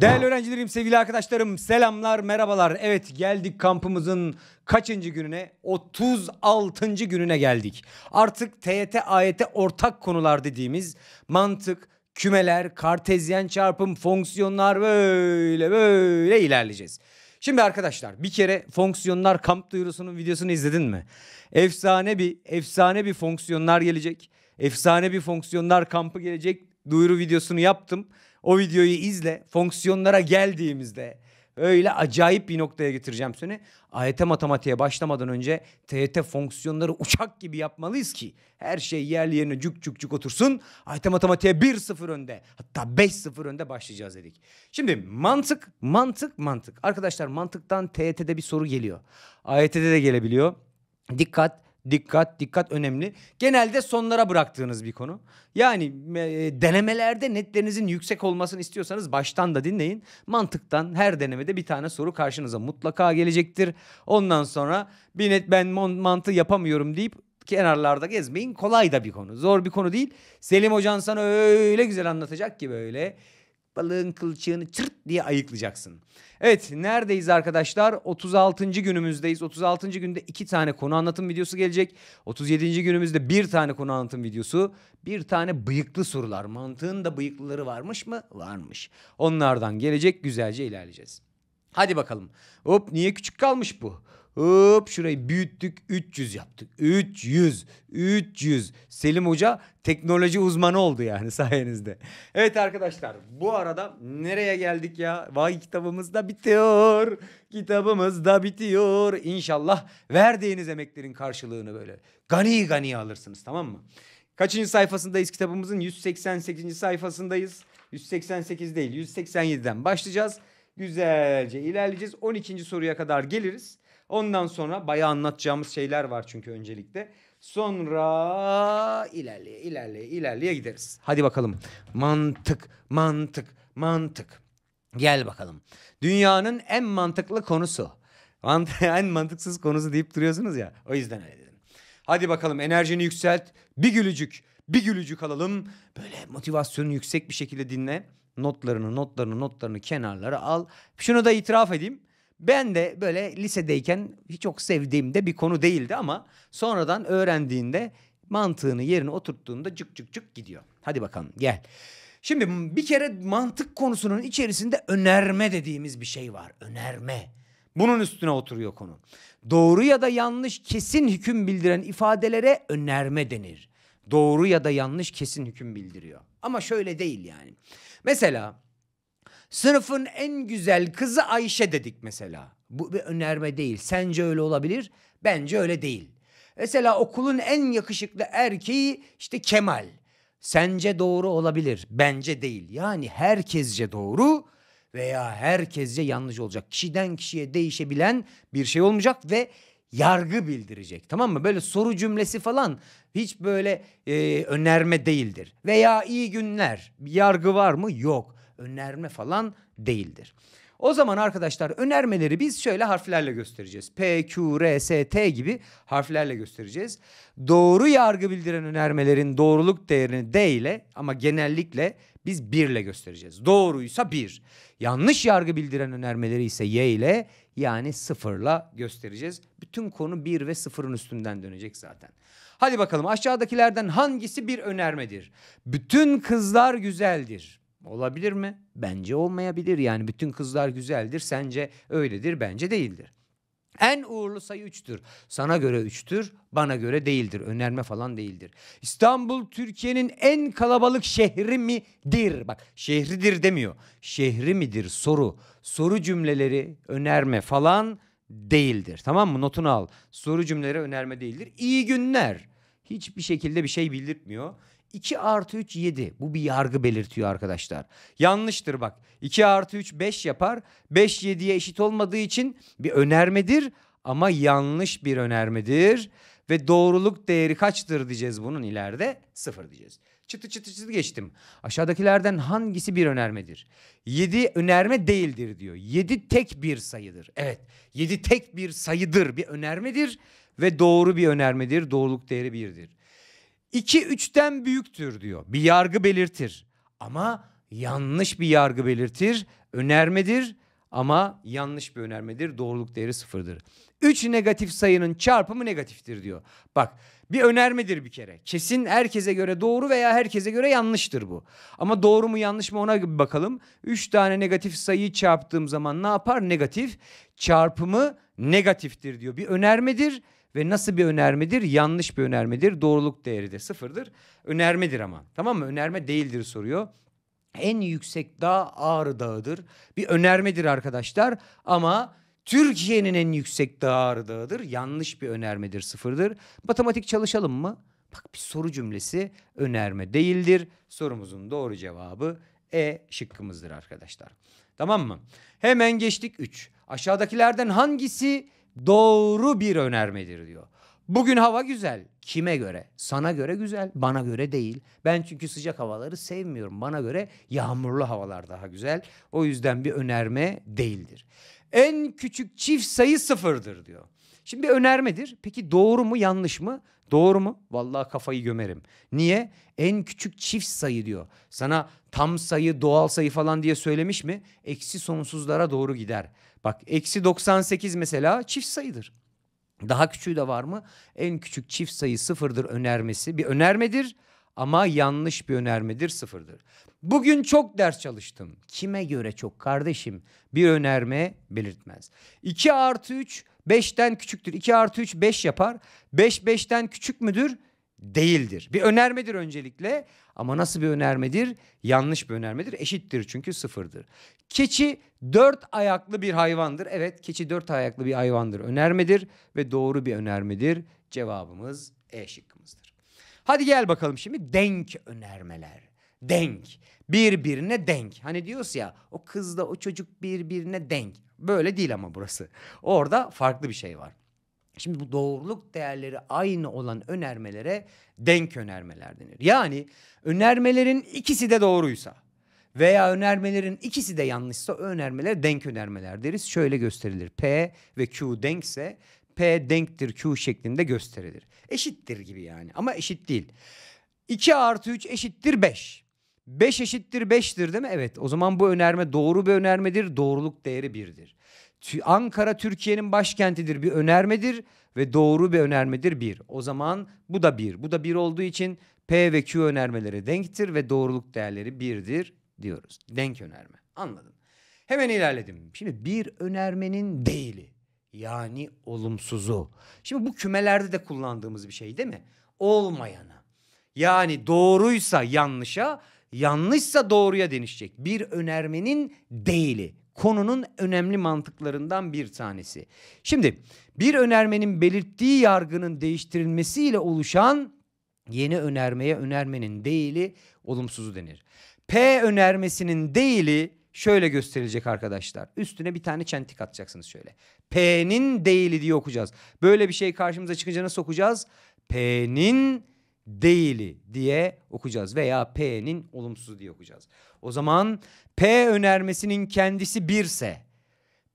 Değerli öğrencilerim, sevgili arkadaşlarım, selamlar, merhabalar. Evet geldik kampımızın kaçıncı gününe? 36. gününe geldik. Artık TYT, AYT ortak konular dediğimiz mantık, kümeler, kartezyen çarpım, fonksiyonlar böyle böyle ilerleyeceğiz. Şimdi arkadaşlar bir kere fonksiyonlar kamp duyurusunun videosunu izledin mi? Efsane bir, efsane bir fonksiyonlar gelecek. Efsane bir fonksiyonlar kampı gelecek. Duyuru videosunu yaptım. O videoyu izle. Fonksiyonlara geldiğimizde öyle acayip bir noktaya getireceğim seni. AYT matematiğe başlamadan önce TYT fonksiyonları uçak gibi yapmalıyız ki her şey yerli yerine cuk cuk cuk otursun. AYT matematiğe 1-0 önde hatta 5-0 önde başlayacağız dedik. Şimdi mantık, mantık, mantık. Arkadaşlar mantıktan TYT'de bir soru geliyor. AYT'de de gelebiliyor. Dikkat Dikkat, dikkat önemli. Genelde sonlara bıraktığınız bir konu. Yani e, denemelerde netlerinizin yüksek olmasını istiyorsanız baştan da dinleyin. Mantıktan her denemede bir tane soru karşınıza mutlaka gelecektir. Ondan sonra bir net ben mantı yapamıyorum deyip kenarlarda gezmeyin. Kolay da bir konu. Zor bir konu değil. Selim hocan sana öyle güzel anlatacak ki böyle balığın kılçığını çırt diye ayıklayacaksın. Evet neredeyiz arkadaşlar? 36. günümüzdeyiz. 36. günde 2 tane konu anlatım videosu gelecek. 37. günümüzde 1 tane konu anlatım videosu. Bir tane bıyıklı sorular. Mantığın da bıyıklıları varmış mı? Varmış. Onlardan gelecek güzelce ilerleyeceğiz. Hadi bakalım. Hop niye küçük kalmış bu? Hop şurayı büyüttük 300 yaptık. 300. 300. Selim Hoca teknoloji uzmanı oldu yani sayenizde. Evet arkadaşlar bu arada nereye geldik ya? Vay kitabımız da bitiyor. Kitabımız da bitiyor. İnşallah verdiğiniz emeklerin karşılığını böyle gani gani alırsınız tamam mı? Kaçıncı sayfasındayız kitabımızın? 188. sayfasındayız. 188 değil 187'den başlayacağız. Güzelce ilerleyeceğiz. 12. soruya kadar geliriz. Ondan sonra bayağı anlatacağımız şeyler var çünkü öncelikle. Sonra ilerleye ilerleye ilerleye gideriz. Hadi bakalım. Mantık, mantık, mantık. Gel bakalım. Dünyanın en mantıklı konusu. Mant en mantıksız konusu deyip duruyorsunuz ya. O yüzden öyle dedim. Hadi bakalım enerjini yükselt. Bir gülücük, bir gülücük alalım. Böyle motivasyonu yüksek bir şekilde dinle. Notlarını, notlarını, notlarını kenarlara al. Şunu da itiraf edeyim. Ben de böyle lisedeyken hiç çok sevdiğimde bir konu değildi ama sonradan öğrendiğinde mantığını yerine oturttuğunda cık cık cık gidiyor. Hadi bakalım gel. Şimdi bir kere mantık konusunun içerisinde önerme dediğimiz bir şey var. Önerme. Bunun üstüne oturuyor konu. Doğru ya da yanlış kesin hüküm bildiren ifadelere önerme denir. Doğru ya da yanlış kesin hüküm bildiriyor. Ama şöyle değil yani. Mesela Sınıfın en güzel kızı Ayşe dedik mesela. Bu bir önerme değil. Sence öyle olabilir? Bence öyle değil. Mesela okulun en yakışıklı erkeği işte Kemal. Sence doğru olabilir. Bence değil. Yani herkesce doğru veya herkesce yanlış olacak. Kişiden kişiye değişebilen bir şey olmayacak ve yargı bildirecek. Tamam mı? Böyle soru cümlesi falan hiç böyle e, önerme değildir. Veya iyi günler. Yargı var mı? Yok önerme falan değildir. O zaman arkadaşlar önermeleri biz şöyle harflerle göstereceğiz. P, Q, R, S, T gibi harflerle göstereceğiz. Doğru yargı bildiren önermelerin doğruluk değerini D ile ama genellikle biz 1 ile göstereceğiz. Doğruysa 1. Yanlış yargı bildiren önermeleri ise Y ile yani 0 ile göstereceğiz. Bütün konu 1 ve 0'ın üstünden dönecek zaten. Hadi bakalım aşağıdakilerden hangisi bir önermedir? Bütün kızlar güzeldir. Olabilir mi? Bence olmayabilir. Yani bütün kızlar güzeldir. Sence öyledir. Bence değildir. En uğurlu sayı 3'tür. Sana göre 3'tür, bana göre değildir. Önerme falan değildir. İstanbul Türkiye'nin en kalabalık şehri midir? Bak şehridir demiyor. Şehri midir soru. Soru cümleleri önerme falan değildir. Tamam mı? Notunu al. Soru cümleleri önerme değildir. İyi günler. Hiçbir şekilde bir şey bildirtmiyor. 2 artı 3 7. Bu bir yargı belirtiyor arkadaşlar. Yanlıştır bak. 2 artı 3 5 yapar. 5 7'ye eşit olmadığı için bir önermedir ama yanlış bir önermedir. Ve doğruluk değeri kaçtır diyeceğiz bunun ileride? Sıfır diyeceğiz. Çıtı çıtı çıtı geçtim. Aşağıdakilerden hangisi bir önermedir? 7 önerme değildir diyor. 7 tek bir sayıdır. Evet 7 tek bir sayıdır bir önermedir ve doğru bir önermedir. Doğruluk değeri birdir. 2-3'ten büyüktür diyor. Bir yargı belirtir ama yanlış bir yargı belirtir. Önermedir ama yanlış bir önermedir. Doğruluk değeri sıfırdır. 3 negatif sayının çarpımı negatiftir diyor. Bak bir önermedir bir kere. Kesin herkese göre doğru veya herkese göre yanlıştır bu. Ama doğru mu yanlış mı ona bir bakalım. 3 tane negatif sayıyı çarptığım zaman ne yapar? Negatif çarpımı negatiftir diyor. Bir önermedir ve nasıl bir önermedir? Yanlış bir önermedir. Doğruluk değeri de sıfırdır. Önermedir ama. Tamam mı? Önerme değildir soruyor. En yüksek dağ Ağrı Dağı'dır. Bir önermedir arkadaşlar ama Türkiye'nin en yüksek dağ Ağrı Dağı'dır. Yanlış bir önermedir sıfırdır. Matematik çalışalım mı? Bak bir soru cümlesi önerme değildir. Sorumuzun doğru cevabı E şıkkımızdır arkadaşlar. Tamam mı? Hemen geçtik 3. Aşağıdakilerden hangisi doğru bir önermedir diyor. Bugün hava güzel. Kime göre? Sana göre güzel, bana göre değil. Ben çünkü sıcak havaları sevmiyorum. Bana göre yağmurlu havalar daha güzel. O yüzden bir önerme değildir. En küçük çift sayı sıfırdır diyor. Şimdi bir önermedir. Peki doğru mu yanlış mı? Doğru mu? Vallahi kafayı gömerim. Niye? En küçük çift sayı diyor. Sana tam sayı, doğal sayı falan diye söylemiş mi? Eksi sonsuzlara doğru gider. Bak eksi 98 mesela çift sayıdır. Daha küçüğü de var mı? En küçük çift sayı sıfırdır önermesi. Bir önermedir ama yanlış bir önermedir sıfırdır. Bugün çok ders çalıştım. Kime göre çok kardeşim? Bir önerme belirtmez. 2 artı 3 5'ten küçüktür. 2 artı 3 5 yapar. 5 5'ten küçük müdür? Değildir. Bir önermedir öncelikle ama nasıl bir önermedir? Yanlış bir önermedir. Eşittir çünkü sıfırdır. Keçi dört ayaklı bir hayvandır. Evet keçi dört ayaklı bir hayvandır. Önermedir ve doğru bir önermedir. Cevabımız E şıkkımızdır. Hadi gel bakalım şimdi denk önermeler. Denk. Birbirine denk. Hani diyoruz ya o kızla o çocuk birbirine denk. Böyle değil ama burası. Orada farklı bir şey var. Şimdi bu doğruluk değerleri aynı olan önermelere denk önermeler denir. Yani önermelerin ikisi de doğruysa veya önermelerin ikisi de yanlışsa önermeler denk önermeler deriz. Şöyle gösterilir. P ve Q denkse P denktir Q şeklinde gösterilir eşittir gibi yani ama eşit değil. 2 artı 3 eşittir 5. 5 eşittir 5'tir değil mi? Evet o zaman bu önerme doğru bir önermedir. Doğruluk değeri 1'dir. Ankara Türkiye'nin başkentidir bir önermedir ve doğru bir önermedir 1. O zaman bu da 1. Bu da 1 olduğu için P ve Q önermeleri denktir ve doğruluk değerleri 1'dir diyoruz. Denk önerme. Anladım. Hemen ilerledim. Şimdi bir önermenin değili yani olumsuzu. Şimdi bu kümelerde de kullandığımız bir şey değil mi? Olmayana. Yani doğruysa yanlışa, yanlışsa doğruya denişecek. Bir önermenin değili. Konunun önemli mantıklarından bir tanesi. Şimdi bir önermenin belirttiği yargının değiştirilmesiyle oluşan yeni önermeye önermenin değili olumsuzu denir. P önermesinin değili şöyle gösterilecek arkadaşlar. Üstüne bir tane çentik atacaksınız şöyle. P'nin değili diye okuyacağız. Böyle bir şey karşımıza çıkınca nasıl okuyacağız? P'nin değili diye okuyacağız veya P'nin olumsuzu diye okuyacağız. O zaman P önermesinin kendisi birse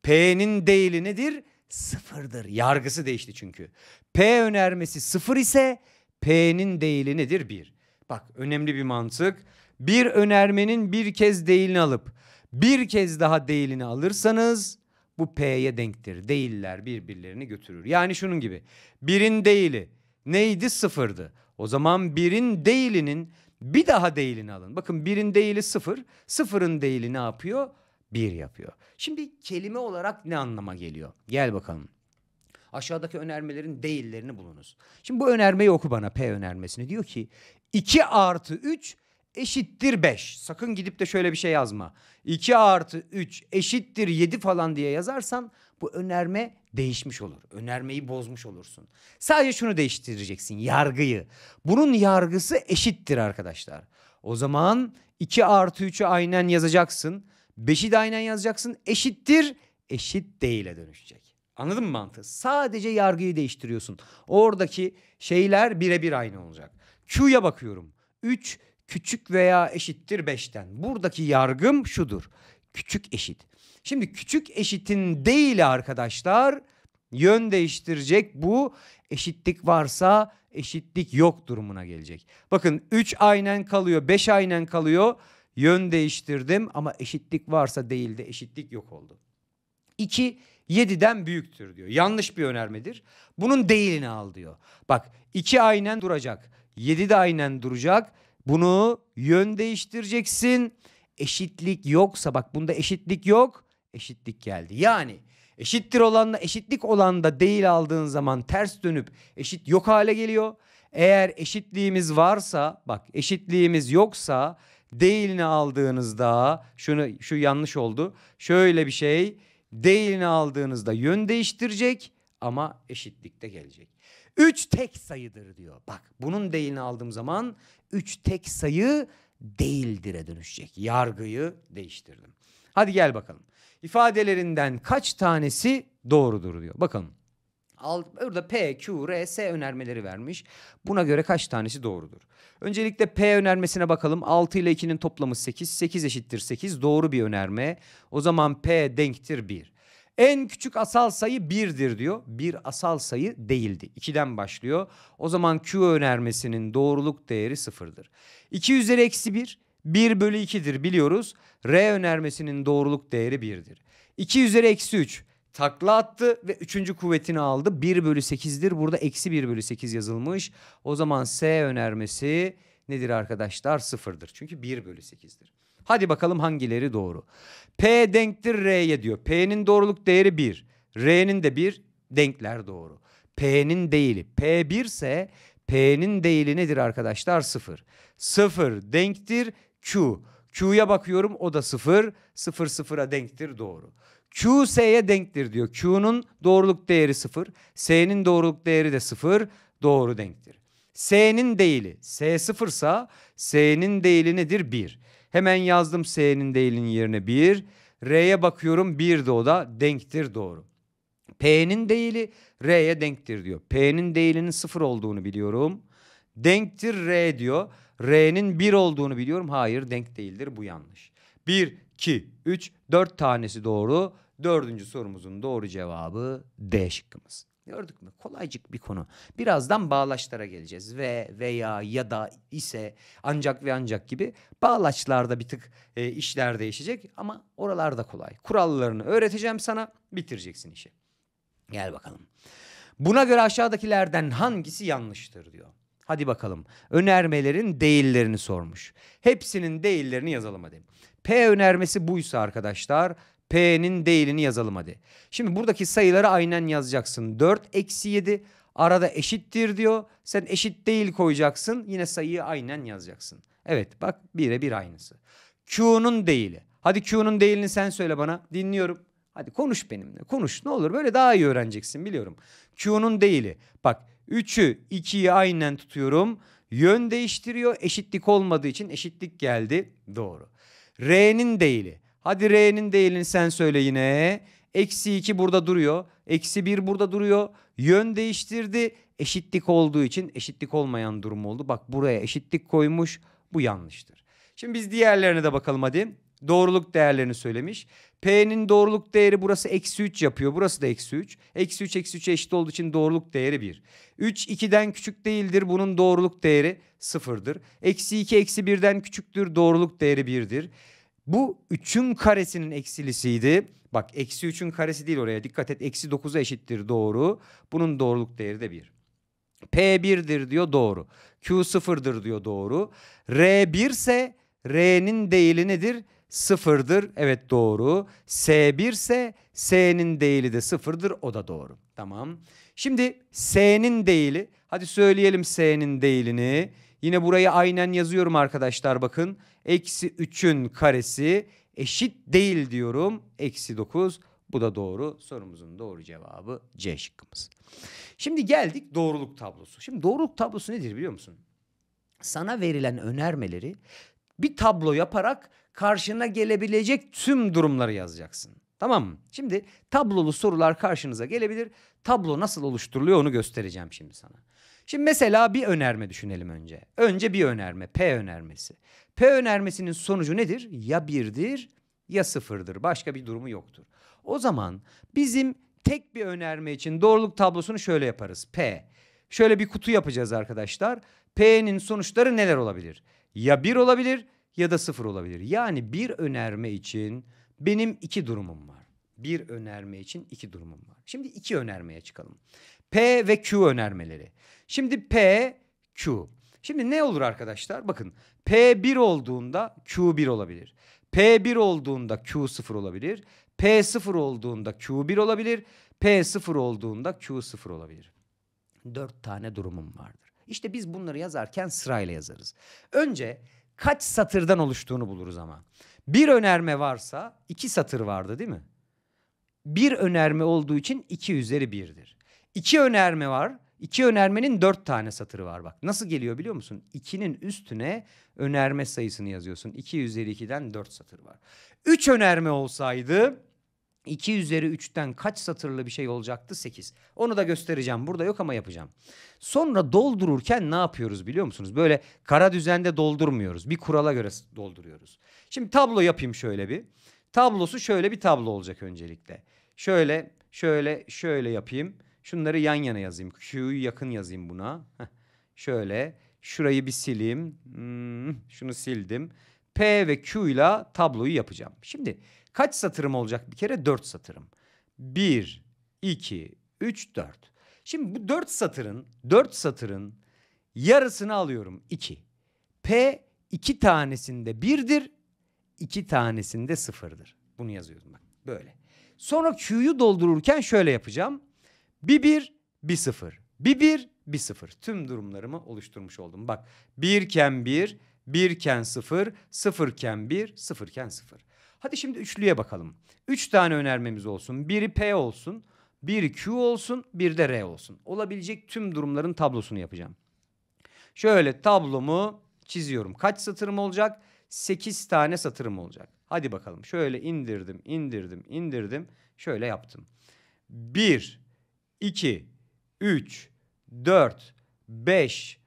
P'nin değili nedir? Sıfırdır. Yargısı değişti çünkü. P önermesi sıfır ise P'nin değili nedir? Bir. Bak önemli bir mantık. Bir önermenin bir kez değilini alıp bir kez daha değilini alırsanız bu P'ye denktir. Değiller birbirlerini götürür. Yani şunun gibi. Birin değili neydi? Sıfırdı. O zaman birin değilinin bir daha değilini alın. Bakın birin değili sıfır. Sıfırın değili ne yapıyor? Bir yapıyor. Şimdi kelime olarak ne anlama geliyor? Gel bakalım. Aşağıdaki önermelerin değillerini bulunuz. Şimdi bu önermeyi oku bana P önermesini. Diyor ki 2 artı 3 eşittir 5. Sakın gidip de şöyle bir şey yazma. 2 artı 3 eşittir 7 falan diye yazarsan bu önerme değişmiş olur. Önermeyi bozmuş olursun. Sadece şunu değiştireceksin yargıyı. Bunun yargısı eşittir arkadaşlar. O zaman 2 artı 3'ü aynen yazacaksın. 5'i de aynen yazacaksın. Eşittir eşit değile dönüşecek. Anladın mı mantığı? Sadece yargıyı değiştiriyorsun. Oradaki şeyler birebir aynı olacak. Q'ya bakıyorum. 3 küçük veya eşittir 5'ten. Buradaki yargım şudur. Küçük eşit. Şimdi küçük eşitin değil arkadaşlar yön değiştirecek bu eşitlik varsa eşitlik yok durumuna gelecek. Bakın 3 aynen kalıyor 5 aynen kalıyor yön değiştirdim ama eşitlik varsa değil de eşitlik yok oldu. 2 7'den büyüktür diyor. Yanlış bir önermedir. Bunun değilini al diyor. Bak 2 aynen duracak. 7 de aynen duracak. Bunu yön değiştireceksin. Eşitlik yoksa bak bunda eşitlik yok. Eşitlik geldi. Yani eşittir olanla eşitlik olan da değil aldığın zaman ters dönüp eşit yok hale geliyor. Eğer eşitliğimiz varsa bak eşitliğimiz yoksa değilini aldığınızda şunu şu yanlış oldu. Şöyle bir şey değilini aldığınızda yön değiştirecek ama eşitlikte gelecek. Üç tek sayıdır diyor. Bak bunun değilini aldığım zaman üç tek sayı değildir'e dönüşecek. Yargıyı değiştirdim. Hadi gel bakalım. İfadelerinden kaç tanesi doğrudur diyor. Bakalım. Burada P, Q, R, S önermeleri vermiş. Buna göre kaç tanesi doğrudur? Öncelikle P önermesine bakalım. 6 ile 2'nin toplamı 8. 8 eşittir 8. Doğru bir önerme. O zaman P denktir 1. En küçük asal sayı 1'dir diyor. Bir asal sayı değildi. 2'den başlıyor. O zaman Q önermesinin doğruluk değeri 0'dır. 2 üzeri eksi 1, 1 bölü 2'dir biliyoruz. R önermesinin doğruluk değeri 1'dir. 2 üzeri eksi 3 takla attı ve üçüncü kuvvetini aldı. 1 bölü 8'dir. Burada eksi 1 bölü 8 yazılmış. O zaman S önermesi nedir arkadaşlar? Sıfırdır. Çünkü 1 bölü 8'dir. Hadi bakalım hangileri doğru. P denktir R'ye diyor. P'nin doğruluk değeri 1. R'nin de 1. Denkler doğru. P'nin değili. P1 ise P'nin değili nedir arkadaşlar? 0. 0 denktir Q. Q'ya bakıyorum o da 0. 0 sıfıra denktir doğru. Q S'ye denktir diyor. Q'nun doğruluk değeri 0. S'nin doğruluk değeri de 0. Doğru denktir. S'nin değili S 0 ise S'nin değili nedir? 1. Hemen yazdım S'nin değilin yerine 1. R'ye bakıyorum 1 de o da denktir doğru. P'nin değili R'ye denktir diyor. P'nin değilinin 0 olduğunu biliyorum. Denktir R diyor. R'nin 1 olduğunu biliyorum. Hayır denk değildir bu yanlış. 1, 2, 3, 4 tanesi doğru. Dördüncü sorumuzun doğru cevabı D şıkkımız. Gördük mü? Kolaycık bir konu. Birazdan bağlaçlara geleceğiz. Ve veya ya da ise ancak ve ancak gibi bağlaçlarda bir tık e, işler değişecek ama oralarda kolay. Kurallarını öğreteceğim sana bitireceksin işi. Gel bakalım. Buna göre aşağıdakilerden hangisi yanlıştır diyor. Hadi bakalım. Önermelerin değillerini sormuş. Hepsinin değillerini yazalım hadi. P önermesi buysa arkadaşlar P'nin değilini yazalım hadi. Şimdi buradaki sayıları aynen yazacaksın. 4 eksi 7 arada eşittir diyor. Sen eşit değil koyacaksın. Yine sayıyı aynen yazacaksın. Evet bak bir aynısı. Q'nun değili. Hadi Q'nun değilini sen söyle bana. Dinliyorum. Hadi konuş benimle. Konuş ne olur. Böyle daha iyi öğreneceksin biliyorum. Q'nun değili. Bak 3'ü 2'yi aynen tutuyorum. Yön değiştiriyor. Eşitlik olmadığı için eşitlik geldi. Doğru. R'nin değili. Hadi R'nin değerini sen söyle yine. Eksi 2 burada duruyor. Eksi 1 burada duruyor. Yön değiştirdi. Eşitlik olduğu için eşitlik olmayan durum oldu. Bak buraya eşitlik koymuş. Bu yanlıştır. Şimdi biz diğerlerine de bakalım hadi. Doğruluk değerlerini söylemiş. P'nin doğruluk değeri burası eksi 3 yapıyor. Burası da eksi 3. Eksi 3 eksi 3'e eşit olduğu için doğruluk değeri 1. 3 2'den küçük değildir. Bunun doğruluk değeri 0'dır. Eksi 2 eksi 1'den küçüktür. Doğruluk değeri 1'dir. Bu 3'ün karesinin eksilisiydi. Bak eksi 3'ün karesi değil oraya dikkat et. Eksi 9'a eşittir doğru. Bunun doğruluk değeri de 1. P1'dir diyor doğru. Q0'dır diyor doğru. R1 ise R'nin değili nedir? Sıfırdır. Evet doğru. S1 ise S'nin değili de sıfırdır. O da doğru. Tamam. Şimdi S'nin değili. Hadi söyleyelim S'nin değilini. Yine burayı aynen yazıyorum arkadaşlar bakın. Eksi 3'ün karesi eşit değil diyorum. Eksi 9 bu da doğru. Sorumuzun doğru cevabı C şıkkımız. Şimdi geldik doğruluk tablosu. Şimdi doğruluk tablosu nedir biliyor musun? Sana verilen önermeleri bir tablo yaparak karşına gelebilecek tüm durumları yazacaksın. Tamam mı? Şimdi tablolu sorular karşınıza gelebilir. Tablo nasıl oluşturuluyor onu göstereceğim şimdi sana. Şimdi mesela bir önerme düşünelim önce. Önce bir önerme, P önermesi. P önermesinin sonucu nedir? Ya birdir ya sıfırdır. Başka bir durumu yoktur. O zaman bizim tek bir önerme için doğruluk tablosunu şöyle yaparız. P. Şöyle bir kutu yapacağız arkadaşlar. P'nin sonuçları neler olabilir? Ya bir olabilir ya da sıfır olabilir. Yani bir önerme için benim iki durumum var. Bir önerme için iki durumum var. Şimdi iki önermeye çıkalım. P ve Q önermeleri. Şimdi P, Q. Şimdi ne olur arkadaşlar? Bakın P1 olduğunda Q1 olabilir. P1 olduğunda Q0 olabilir. P0 olduğunda Q1 olabilir. P0 olduğunda Q0 olabilir. Dört tane durumum vardır. İşte biz bunları yazarken sırayla yazarız. Önce kaç satırdan oluştuğunu buluruz ama. Bir önerme varsa iki satır vardı değil mi? Bir önerme olduğu için iki üzeri birdir. İki önerme var. İki önermenin dört tane satırı var bak. Nasıl geliyor biliyor musun? İkinin üstüne önerme sayısını yazıyorsun. İki üzeri ikiden dört satır var. Üç önerme olsaydı 2 üzeri üç'ten kaç satırlı bir şey olacaktı? Sekiz. Onu da göstereceğim. Burada yok ama yapacağım. Sonra doldururken ne yapıyoruz biliyor musunuz? Böyle kara düzende doldurmuyoruz. Bir kurala göre dolduruyoruz. Şimdi tablo yapayım şöyle bir. Tablosu şöyle bir tablo olacak öncelikle. Şöyle, şöyle, şöyle yapayım. Şunları yan yana yazayım. Q'yu yakın yazayım buna. Şöyle şurayı bir sileyim. Hmm, şunu sildim. P ve Q ile tabloyu yapacağım. Şimdi kaç satırım olacak bir kere? 4 satırım. 1, 2, 3, 4. Şimdi bu 4 satırın, 4 satırın yarısını alıyorum 2. P 2 tanesinde 1'dir, 2 tanesinde 0'dır. Bunu yazıyorum bak böyle. Sonra Q'yu doldururken şöyle yapacağım. Bir bir, bir sıfır. Bir bir, bir sıfır. Tüm durumlarımı oluşturmuş oldum. Bak birken bir, birken sıfır, sıfırken bir, sıfırken sıfır. Hadi şimdi üçlüye bakalım. Üç tane önermemiz olsun. Biri P olsun, biri Q olsun, bir de R olsun. Olabilecek tüm durumların tablosunu yapacağım. Şöyle tablomu çiziyorum. Kaç satırım olacak? 8 tane satırım olacak. Hadi bakalım. Şöyle indirdim, indirdim, indirdim. Şöyle yaptım. 1 2, 3, 4, 5,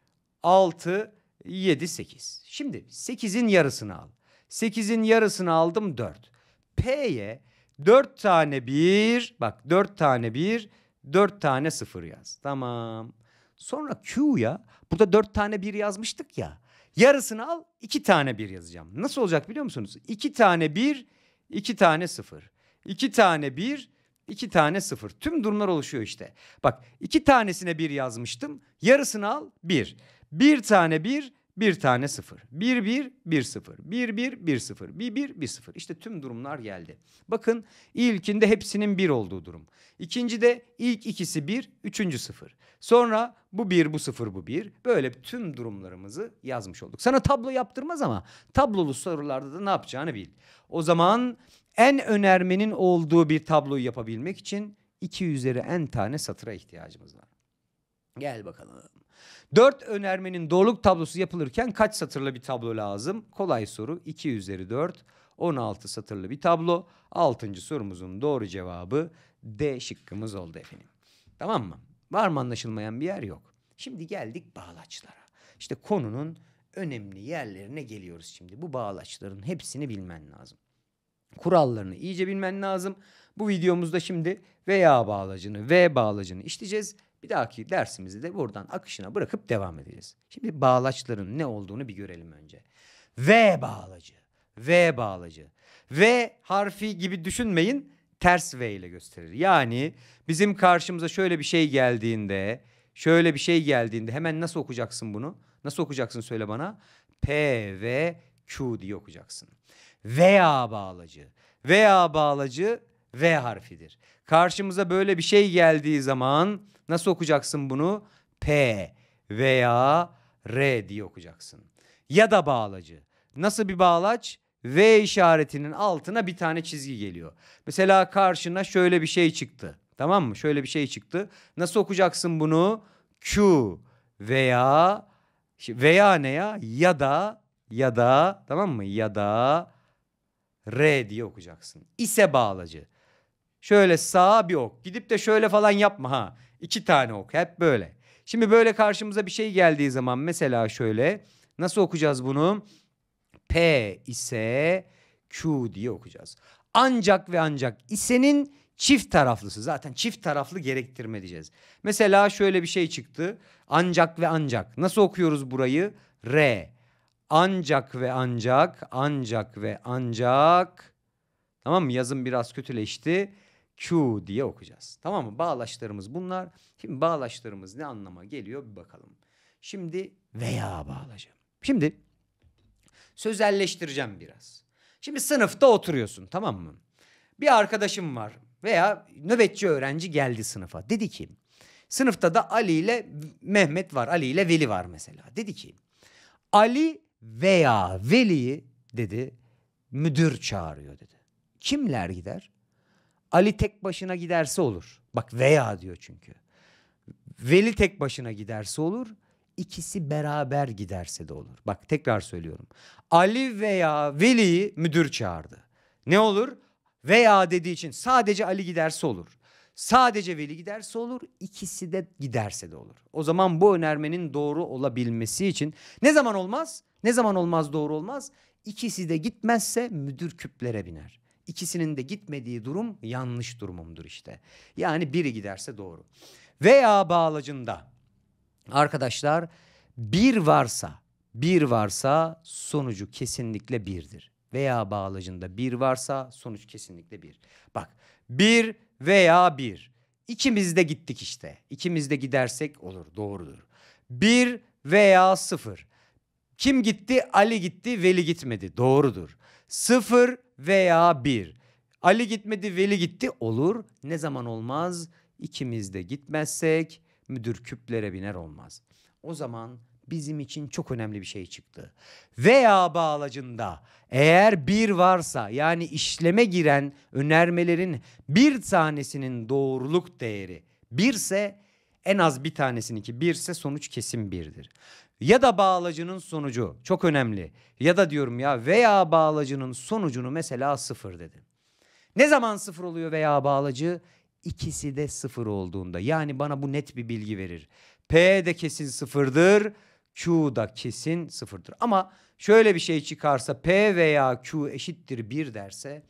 6, 7, 8. Şimdi 8'in yarısını al. 8'in yarısını aldım 4. P'ye 4 tane 1, bak 4 tane 1, 4 tane 0 yaz. Tamam. Sonra Q'ya burada 4 tane 1 yazmıştık ya. Yarısını al 2 tane 1 yazacağım. Nasıl olacak biliyor musunuz? 2 tane 1, 2 tane 0. 2 tane 1, İki tane sıfır. Tüm durumlar oluşuyor işte. Bak iki tanesine bir yazmıştım. Yarısını al bir. Bir tane bir, bir tane sıfır. Bir bir, bir sıfır. Bir bir, bir sıfır. Bir bir, bir sıfır. İşte tüm durumlar geldi. Bakın ilkinde hepsinin bir olduğu durum. İkincide ilk ikisi bir, üçüncü sıfır. Sonra bu bir, bu sıfır, bu bir. Böyle tüm durumlarımızı yazmış olduk. Sana tablo yaptırmaz ama tablolu sorularda da ne yapacağını bil. O zaman en önermenin olduğu bir tabloyu yapabilmek için 2 üzeri en tane satıra ihtiyacımız var. Gel bakalım. 4 önermenin doğruluk tablosu yapılırken kaç satırlı bir tablo lazım? Kolay soru 2 üzeri 4 16 satırlı bir tablo. 6. sorumuzun doğru cevabı D şıkkımız oldu efendim. Tamam mı? Var mı anlaşılmayan bir yer yok. Şimdi geldik bağlaçlara. İşte konunun önemli yerlerine geliyoruz şimdi. Bu bağlaçların hepsini bilmen lazım kurallarını iyice bilmen lazım. Bu videomuzda şimdi veya bağlacını, ve bağlacını işleyeceğiz. Bir dahaki dersimizi de buradan akışına bırakıp devam edeceğiz. Şimdi bağlaçların ne olduğunu bir görelim önce. V bağlacı, V bağlacı. V harfi gibi düşünmeyin, ters V ile gösterir. Yani bizim karşımıza şöyle bir şey geldiğinde, şöyle bir şey geldiğinde hemen nasıl okuyacaksın bunu? Nasıl okuyacaksın söyle bana. P, V, Q diye okuyacaksın veya bağlacı. Veya bağlacı V harfidir. Karşımıza böyle bir şey geldiği zaman nasıl okuyacaksın bunu? P veya R diye okuyacaksın. Ya da bağlacı. Nasıl bir bağlaç? V işaretinin altına bir tane çizgi geliyor. Mesela karşına şöyle bir şey çıktı. Tamam mı? Şöyle bir şey çıktı. Nasıl okuyacaksın bunu? Q veya veya ne ya? Ya da ya da tamam mı? Ya da R diye okuyacaksın. İse bağlacı. Şöyle sağa bir ok. Gidip de şöyle falan yapma ha. İki tane ok. Hep böyle. Şimdi böyle karşımıza bir şey geldiği zaman mesela şöyle. Nasıl okuyacağız bunu? P ise Q diye okuyacağız. Ancak ve ancak isenin çift taraflısı. Zaten çift taraflı gerektirme diyeceğiz. Mesela şöyle bir şey çıktı. Ancak ve ancak. Nasıl okuyoruz burayı? R. Ancak ve ancak, ancak ve ancak. Tamam mı? Yazım biraz kötüleşti. Q diye okuyacağız. Tamam mı? Bağlaçlarımız bunlar. Şimdi bağlaçlarımız ne anlama geliyor bir bakalım. Şimdi veya bağlayacağım. Şimdi sözelleştireceğim biraz. Şimdi sınıfta oturuyorsun tamam mı? Bir arkadaşım var veya nöbetçi öğrenci geldi sınıfa. Dedi ki sınıfta da Ali ile Mehmet var. Ali ile Veli var mesela. Dedi ki Ali veya veliyi dedi müdür çağırıyor dedi. Kimler gider? Ali tek başına giderse olur. Bak veya diyor çünkü. Veli tek başına giderse olur. İkisi beraber giderse de olur. Bak tekrar söylüyorum. Ali veya Veli'yi müdür çağırdı. Ne olur? Veya dediği için sadece Ali giderse olur. Sadece veli giderse olur, ikisi de giderse de olur. O zaman bu önermenin doğru olabilmesi için ne zaman olmaz? Ne zaman olmaz doğru olmaz? İkisi de gitmezse müdür küplere biner. İkisinin de gitmediği durum yanlış durumumdur işte. Yani biri giderse doğru. Veya bağlacında arkadaşlar bir varsa bir varsa sonucu kesinlikle birdir. Veya bağlacında bir varsa sonuç kesinlikle bir. Bak bir veya bir. İkimiz de gittik işte. İkimiz de gidersek olur doğrudur. Bir veya sıfır. Kim gitti? Ali gitti, Veli gitmedi. Doğrudur. Sıfır veya bir. Ali gitmedi, Veli gitti. Olur. Ne zaman olmaz? İkimiz de gitmezsek müdür küplere biner olmaz. O zaman bizim için çok önemli bir şey çıktı. Veya bağlacında eğer bir varsa yani işleme giren önermelerin bir tanesinin doğruluk değeri birse en az bir tanesinin ki birse sonuç kesin birdir. Ya da bağlacının sonucu çok önemli. Ya da diyorum ya veya bağlacının sonucunu mesela sıfır dedim. Ne zaman sıfır oluyor veya bağlacı? İkisi de sıfır olduğunda. Yani bana bu net bir bilgi verir. P de kesin sıfırdır. Q da kesin sıfırdır. Ama şöyle bir şey çıkarsa P veya Q eşittir 1 derse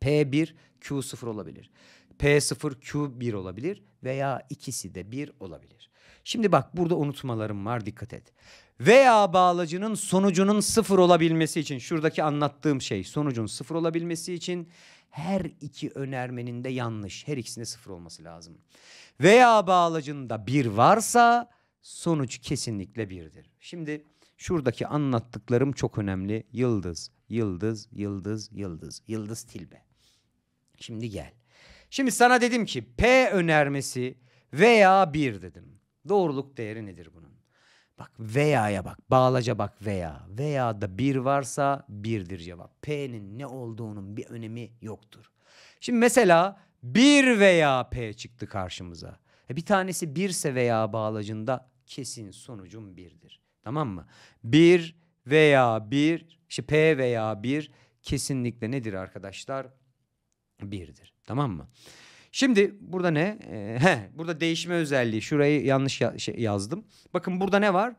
P1 Q0 olabilir. P0 Q1 olabilir veya ikisi de 1 olabilir. Şimdi bak burada unutmalarım var dikkat et. Veya bağlacının sonucunun sıfır olabilmesi için şuradaki anlattığım şey sonucun sıfır olabilmesi için her iki önermenin de yanlış. Her ikisinde sıfır olması lazım. Veya bağlacında bir varsa sonuç kesinlikle birdir. Şimdi şuradaki anlattıklarım çok önemli. Yıldız, yıldız, yıldız, yıldız, yıldız tilbe. Şimdi gel. Şimdi sana dedim ki P önermesi veya bir dedim. Doğruluk değeri nedir bunun? Bak veya'ya bak. Bağlaca bak veya. Veya da bir varsa birdir cevap. P'nin ne olduğunun bir önemi yoktur. Şimdi mesela bir veya P çıktı karşımıza. E bir tanesi birse veya bağlacında kesin sonucum birdir. Tamam mı? Bir veya bir, işte P veya bir kesinlikle nedir arkadaşlar? Birdir. Tamam mı? Şimdi burada ne? Ee, he, burada değişme özelliği. Şurayı yanlış ya şey yazdım. Bakın burada ne var?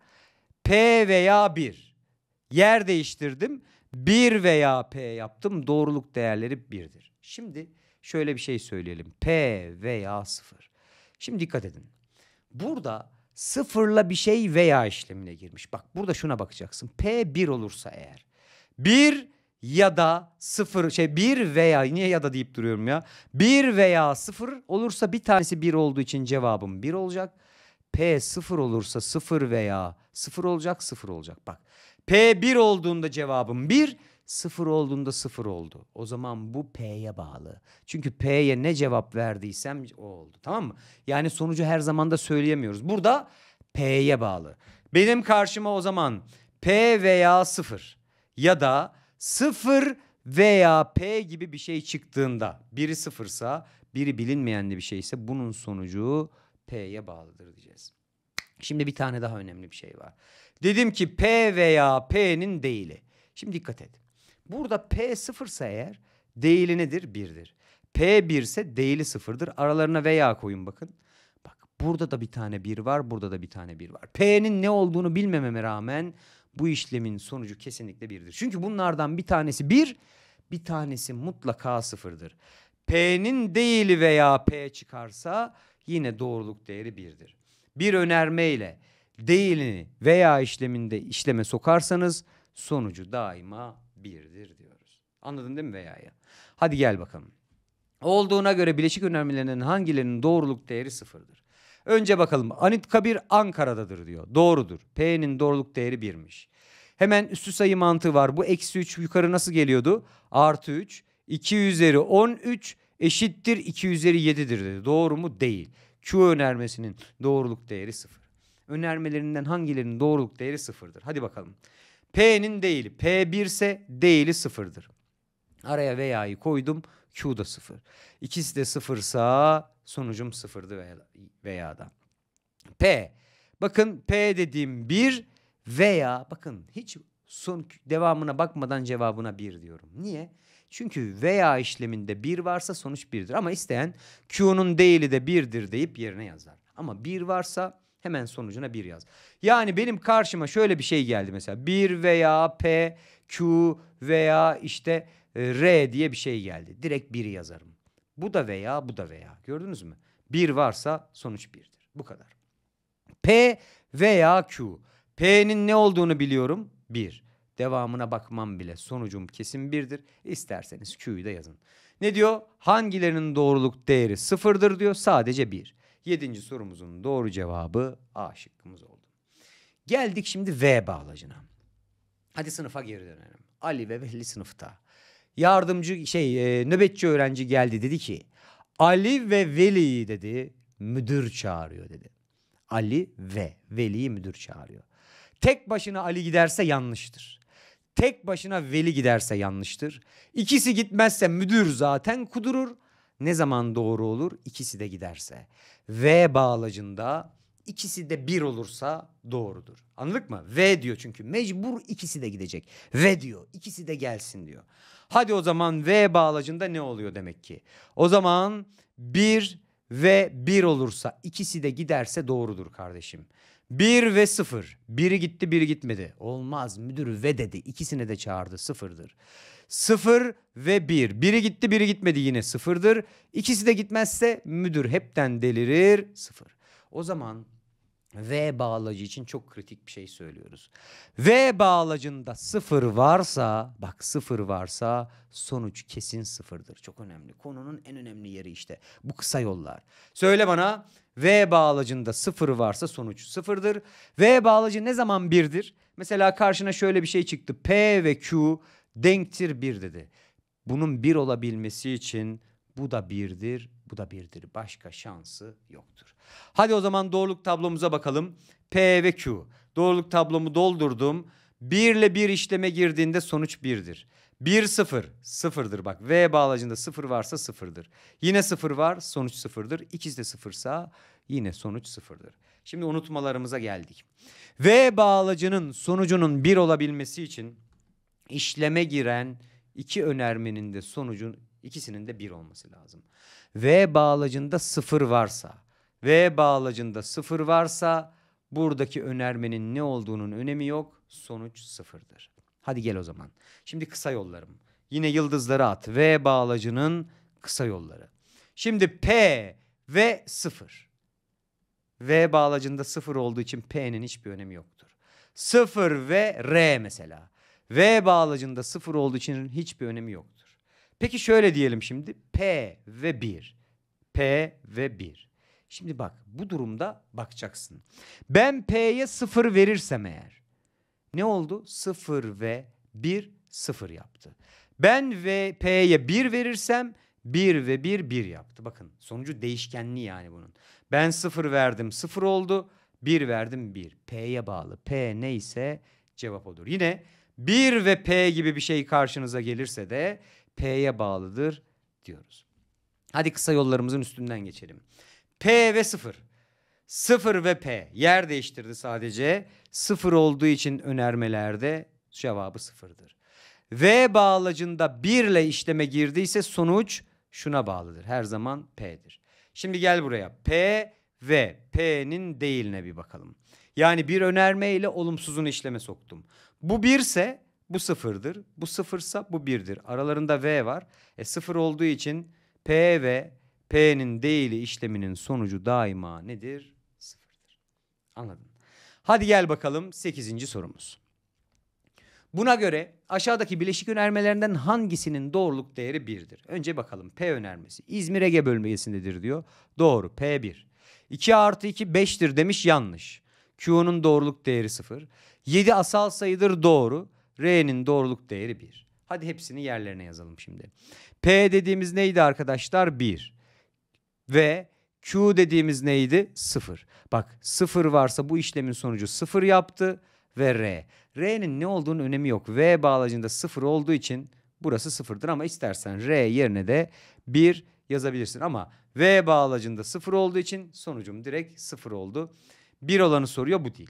P veya 1. Yer değiştirdim. 1 veya P yaptım. Doğruluk değerleri 1'dir. Şimdi şöyle bir şey söyleyelim. P veya 0. Şimdi dikkat edin. Burada sıfırla bir şey veya işlemine girmiş. Bak burada şuna bakacaksın. P1 olursa eğer. 1 ya da 0 şey 1 veya niye ya da deyip duruyorum ya. 1 veya 0 olursa bir tanesi 1 olduğu için cevabım 1 olacak. P 0 olursa 0 veya 0 olacak 0 olacak bak. P 1 olduğunda cevabım 1, Sıfır olduğunda sıfır oldu. O zaman bu P'ye bağlı. Çünkü P'ye ne cevap verdiysem o oldu. Tamam mı? Yani sonucu her zaman da söyleyemiyoruz. Burada P'ye bağlı. Benim karşıma o zaman P veya sıfır ya da sıfır veya P gibi bir şey çıktığında biri sıfırsa biri bilinmeyenli bir şeyse bunun sonucu P'ye bağlıdır diyeceğiz. Şimdi bir tane daha önemli bir şey var. Dedim ki P veya P'nin değili. Şimdi dikkat et. Burada P sıfırsa eğer değili nedir? Birdir. P1 ise değili sıfırdır. Aralarına veya koyun bakın. Bak burada da bir tane bir var, burada da bir tane bir var. P'nin ne olduğunu bilmememe rağmen bu işlemin sonucu kesinlikle birdir. Çünkü bunlardan bir tanesi bir, bir tanesi mutlaka sıfırdır. P'nin değili veya P çıkarsa yine doğruluk değeri birdir. Bir önermeyle değilini veya işleminde işleme sokarsanız sonucu daima birdir diyoruz. Anladın değil mi veya'yı? Hadi gel bakalım. Olduğuna göre bileşik önermelerinin hangilerinin doğruluk değeri sıfırdır. Önce bakalım Anit Kabir Ankara'dadır diyor. Doğrudur. P'nin doğruluk değeri birmiş. Hemen üstü sayı mantığı var. Bu eksi 3 yukarı nasıl geliyordu? Artı 3. 2 üzeri 13 eşittir 2 üzeri 7'dir dedi. Doğru mu? Değil. Q önermesinin doğruluk değeri sıfır. Önermelerinden hangilerinin doğruluk değeri sıfırdır? Hadi bakalım. P'nin değil, P1 ise değili sıfırdır. Araya veya'yı koydum. Q da sıfır. İkisi de sıfırsa sonucum sıfırdı veya, veya da. P. Bakın P dediğim bir veya bakın hiç son devamına bakmadan cevabına bir diyorum. Niye? Çünkü veya işleminde bir varsa sonuç birdir. Ama isteyen Q'nun değili de birdir deyip yerine yazar. Ama bir varsa Hemen sonucuna 1 yaz. Yani benim karşıma şöyle bir şey geldi mesela. 1 veya P, Q veya işte e, R diye bir şey geldi. Direkt 1 yazarım. Bu da veya bu da veya. Gördünüz mü? 1 varsa sonuç 1'dir. Bu kadar. P veya Q. P'nin ne olduğunu biliyorum. 1. Devamına bakmam bile sonucum kesin 1'dir. İsterseniz Q'yu da yazın. Ne diyor? Hangilerinin doğruluk değeri sıfırdır diyor. Sadece 1. Yedinci sorumuzun doğru cevabı A şıkkımız oldu. Geldik şimdi V bağlacına. Hadi sınıfa geri dönelim. Ali ve Veli sınıfta. Yardımcı şey e, nöbetçi öğrenci geldi dedi ki Ali ve Veli'yi dedi müdür çağırıyor dedi. Ali ve Veli'yi müdür çağırıyor. Tek başına Ali giderse yanlıştır. Tek başına Veli giderse yanlıştır. İkisi gitmezse müdür zaten kudurur. Ne zaman doğru olur? İkisi de giderse. V bağlacında ikisi de bir olursa doğrudur. Anladık mı? V diyor çünkü mecbur ikisi de gidecek. V diyor ikisi de gelsin diyor. Hadi o zaman V bağlacında ne oluyor demek ki? O zaman bir ve bir olursa ikisi de giderse doğrudur kardeşim. Bir ve sıfır. Biri gitti biri gitmedi. Olmaz müdür ve dedi. İkisini de çağırdı sıfırdır. 0 ve 1. Biri gitti biri gitmedi yine sıfırdır. İkisi de gitmezse müdür hepten delirir sıfır. O zaman V bağlacı için çok kritik bir şey söylüyoruz. V bağlacında sıfır varsa, bak sıfır varsa sonuç kesin sıfırdır. Çok önemli. Konunun en önemli yeri işte. Bu kısa yollar. Söyle bana V bağlacında sıfır varsa sonuç sıfırdır. V bağlacı ne zaman birdir? Mesela karşına şöyle bir şey çıktı. P ve Q denktir bir dedi. Bunun bir olabilmesi için bu da birdir, bu da birdir. Başka şansı yoktur. Hadi o zaman doğruluk tablomuza bakalım. P ve Q. Doğruluk tablomu doldurdum. 1 ile 1 işleme girdiğinde sonuç birdir. Bir sıfır sıfırdır. bak. V bağlacında sıfır varsa sıfırdır. Yine sıfır var sonuç sıfırdır. İkisi de sıfırsa yine sonuç sıfırdır. Şimdi unutmalarımıza geldik. V bağlacının sonucunun bir olabilmesi için işleme giren iki önermenin de sonucun ikisinin de bir olması lazım. V bağlacında sıfır varsa, V bağlacında sıfır varsa buradaki önermenin ne olduğunun önemi yok. Sonuç sıfırdır. Hadi gel o zaman. Şimdi kısa yollarım. Yine yıldızları at. V bağlacının kısa yolları. Şimdi P ve sıfır. V bağlacında sıfır olduğu için P'nin hiçbir önemi yoktur. Sıfır ve R mesela. V bağlacında sıfır olduğu için hiçbir önemi yoktur. Peki şöyle diyelim şimdi. P ve 1. P ve 1. Şimdi bak bu durumda bakacaksın. Ben P'ye sıfır verirsem eğer ne oldu? Sıfır ve bir sıfır yaptı. Ben ve P'ye bir verirsem 1 ve 1 1 yaptı. Bakın sonucu değişkenli yani bunun. Ben 0 verdim 0 oldu. 1 verdim 1. P'ye bağlı. P neyse cevap olur. Yine 1 ve P gibi bir şey karşınıza gelirse de P'ye bağlıdır diyoruz. Hadi kısa yollarımızın üstünden geçelim. P ve 0. 0 ve P yer değiştirdi sadece. 0 olduğu için önermelerde cevabı 0'dır. V bağlacında 1 ile işleme girdiyse sonuç şuna bağlıdır. Her zaman P'dir. Şimdi gel buraya. P ve P'nin değiline bir bakalım. Yani bir önerme ile olumsuzun işleme soktum. Bu birse bu sıfırdır. Bu sıfırsa bu birdir. Aralarında V var. E sıfır olduğu için P ve P'nin değili işleminin sonucu daima nedir? Sıfırdır. Anladın. Hadi gel bakalım 8. sorumuz. Buna göre aşağıdaki bileşik önermelerinden hangisinin doğruluk değeri 1'dir? Önce bakalım P önermesi. İzmir Ege bölgesindedir diyor. Doğru P1. 2 artı 2 5'tir demiş yanlış. Q'nun doğruluk değeri 0. 7 asal sayıdır doğru. R'nin doğruluk değeri 1. Hadi hepsini yerlerine yazalım şimdi. P dediğimiz neydi arkadaşlar? 1. Ve Q dediğimiz neydi? 0. Bak 0 varsa bu işlemin sonucu 0 yaptı ve R. R'nin ne olduğunun önemi yok. V bağlacında 0 olduğu için burası 0'dır ama istersen R yerine de 1 yazabilirsin. Ama V bağlacında 0 olduğu için sonucum direkt 0 oldu. 1 olanı soruyor bu değil.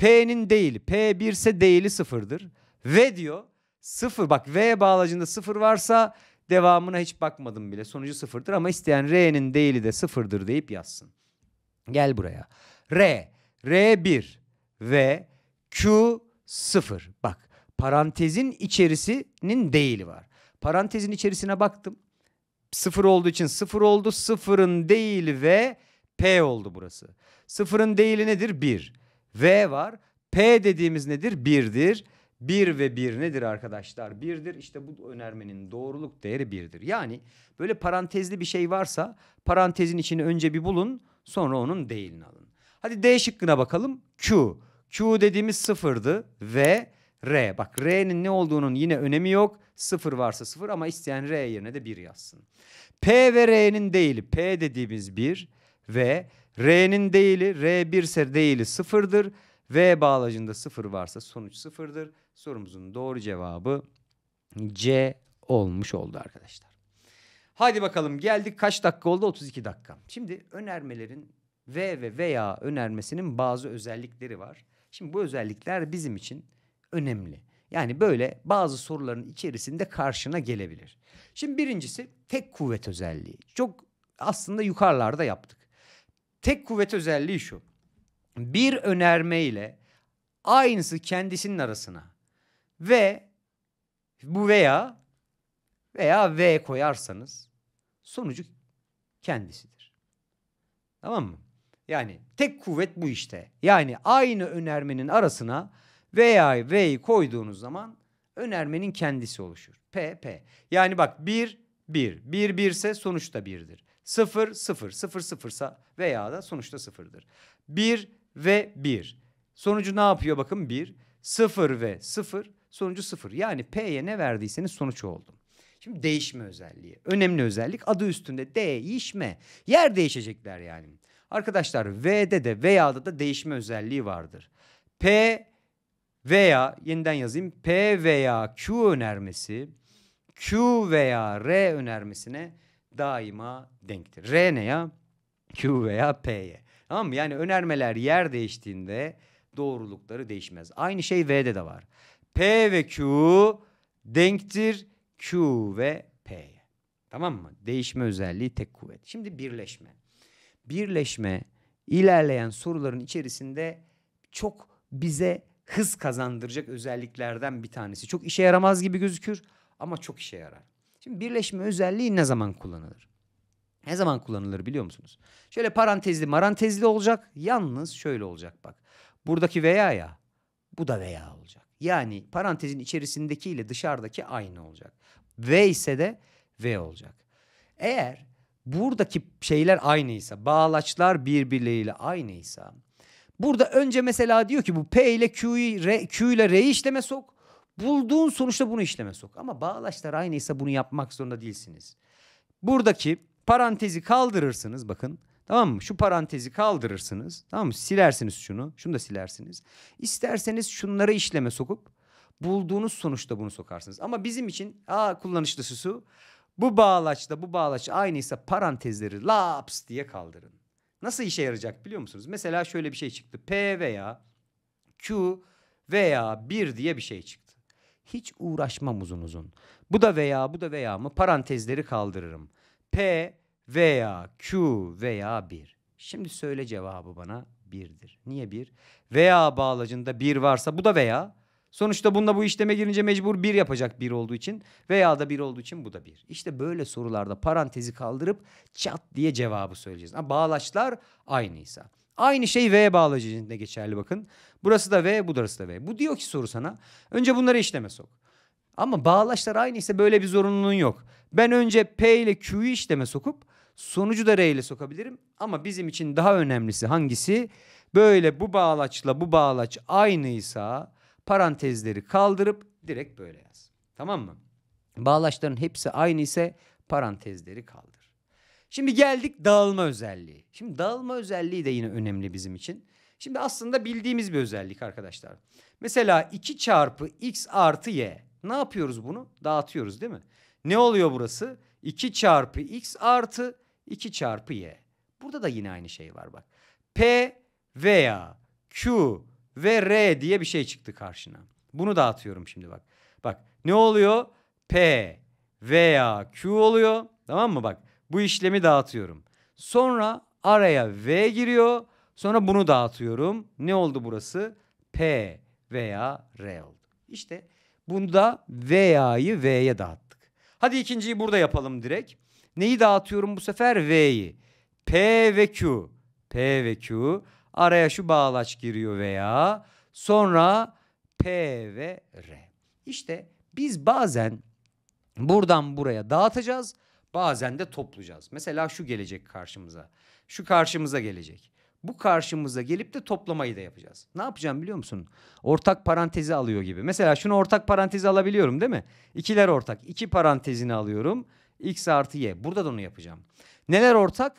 P'nin değil P1 ise değili sıfırdır. V diyor sıfır bak V bağlacında sıfır varsa devamına hiç bakmadım bile sonucu sıfırdır ama isteyen R'nin değili de sıfırdır deyip yazsın. Gel buraya. R, R1 ve Q sıfır. Bak parantezin içerisinin değili var. Parantezin içerisine baktım. Sıfır olduğu için sıfır oldu. Sıfırın değili ve P oldu burası. Sıfırın değili nedir? Bir. V var. P dediğimiz nedir? 1'dir. 1 ve 1 nedir arkadaşlar? 1'dir. İşte bu önermenin doğruluk değeri 1'dir. Yani böyle parantezli bir şey varsa parantezin içini önce bir bulun sonra onun değilini alın. Hadi D şıkkına bakalım. Q. Q dediğimiz sıfırdı ve R. Bak R'nin ne olduğunun yine önemi yok. Sıfır varsa sıfır ama isteyen R yerine de bir yazsın. P ve R'nin değili. P dediğimiz bir ve R'nin değili R1 ise değili sıfırdır. V bağlacında sıfır varsa sonuç sıfırdır. Sorumuzun doğru cevabı C olmuş oldu arkadaşlar. Hadi bakalım geldik kaç dakika oldu? 32 dakika. Şimdi önermelerin V ve veya önermesinin bazı özellikleri var. Şimdi bu özellikler bizim için önemli. Yani böyle bazı soruların içerisinde karşına gelebilir. Şimdi birincisi tek kuvvet özelliği. Çok aslında yukarılarda yaptık. Tek kuvvet özelliği şu. Bir önerme ile aynısı kendisinin arasına ve bu veya veya V koyarsanız sonucu kendisidir. Tamam mı? Yani tek kuvvet bu işte. Yani aynı önermenin arasına veya V'yi koyduğunuz zaman önermenin kendisi oluşur. P, P. Yani bak bir bir bir birse ise sonuç da 1'dir. 0, 0, 0, 0 sa veya da sonuçta 0'dır. 1 ve 1. Sonucu ne yapıyor bakın 1. 0 ve 0 sonucu 0. Yani P'ye ne verdiyseniz sonuç oldu. Şimdi değişme özelliği. Önemli özellik adı üstünde değişme. Yer değişecekler yani. Arkadaşlar V'de de veya da da değişme özelliği vardır. P veya yeniden yazayım P veya Q önermesi Q veya R önermesine daima denktir. R ne ya? Q veya P'ye. Tamam mı? Yani önermeler yer değiştiğinde doğrulukları değişmez. Aynı şey V'de de var. P ve Q denktir Q ve P'ye. Tamam mı? Değişme özelliği tek kuvvet. Şimdi birleşme. Birleşme ilerleyen soruların içerisinde çok bize hız kazandıracak özelliklerden bir tanesi. Çok işe yaramaz gibi gözükür ama çok işe yarar. Şimdi birleşme özelliği ne zaman kullanılır? Ne zaman kullanılır biliyor musunuz? Şöyle parantezli marantezli olacak. Yalnız şöyle olacak bak. Buradaki veya ya bu da veya olacak. Yani parantezin içerisindeki ile dışarıdaki aynı olacak. V ise de V olacak. Eğer buradaki şeyler aynıysa, bağlaçlar birbirleriyle aynıysa, burada önce mesela diyor ki bu P ile Q'yu Q ile R'yi işleme sok. Bulduğun sonuçta bunu işleme sok. Ama bağlaçlar aynıysa bunu yapmak zorunda değilsiniz. Buradaki parantezi kaldırırsınız bakın. Tamam mı? Şu parantezi kaldırırsınız. Tamam mı? Silersiniz şunu. Şunu da silersiniz. İsterseniz şunları işleme sokup bulduğunuz sonuçta bunu sokarsınız. Ama bizim için a kullanışlısı su. Bu bağlaçla bu bağlaç aynıysa parantezleri laps diye kaldırın. Nasıl işe yarayacak biliyor musunuz? Mesela şöyle bir şey çıktı. P veya Q veya 1 diye bir şey çıktı. Hiç uğraşmam uzun uzun. Bu da veya bu da veya mı parantezleri kaldırırım. P veya Q veya 1. Şimdi söyle cevabı bana 1'dir. Niye 1? Veya bağlacında 1 varsa bu da veya. Sonuçta bununla bu işleme girince mecbur 1 yapacak 1 olduğu için veya da 1 olduğu için bu da 1. İşte böyle sorularda parantezi kaldırıp çat diye cevabı söyleyeceğiz. Ama bağlaçlar aynıysa. Aynı şey V bağlacı için geçerli bakın. Burası da V, bu da da V. Bu diyor ki soru sana. Önce bunları işleme sok. Ama bağlaçlar aynı ise böyle bir zorunluluğun yok. Ben önce P ile Q'yu işleme sokup sonucu da R ile sokabilirim. Ama bizim için daha önemlisi hangisi? Böyle bu bağlaçla bu bağlaç aynıysa parantezleri kaldırıp direkt böyle yaz. Tamam mı? Bağlaçların hepsi aynı ise parantezleri kaldır. Şimdi geldik dağılma özelliği. Şimdi dağılma özelliği de yine önemli bizim için. Şimdi aslında bildiğimiz bir özellik arkadaşlar. Mesela 2 çarpı x artı y. Ne yapıyoruz bunu? Dağıtıyoruz değil mi? Ne oluyor burası? 2 çarpı x artı 2 çarpı y. Burada da yine aynı şey var bak. P veya Q ve R diye bir şey çıktı karşına. Bunu dağıtıyorum şimdi bak. Bak ne oluyor? P veya Q oluyor. Tamam mı bak? Bu işlemi dağıtıyorum. Sonra araya V giriyor. Sonra bunu dağıtıyorum. Ne oldu burası? P veya R oldu. İşte bunda veya'yı V'ye dağıttık. Hadi ikinciyi burada yapalım direkt. Neyi dağıtıyorum bu sefer? V'yi. P ve Q. P ve Q. Araya şu bağlaç giriyor veya. Sonra P ve R. İşte biz bazen buradan buraya dağıtacağız. Bazen de toplayacağız. Mesela şu gelecek karşımıza. Şu karşımıza gelecek. Bu karşımıza gelip de toplamayı da yapacağız. Ne yapacağım biliyor musun? Ortak parantezi alıyor gibi. Mesela şunu ortak parantezi alabiliyorum değil mi? İkiler ortak. İki parantezini alıyorum. X artı Y. Burada da onu yapacağım. Neler ortak?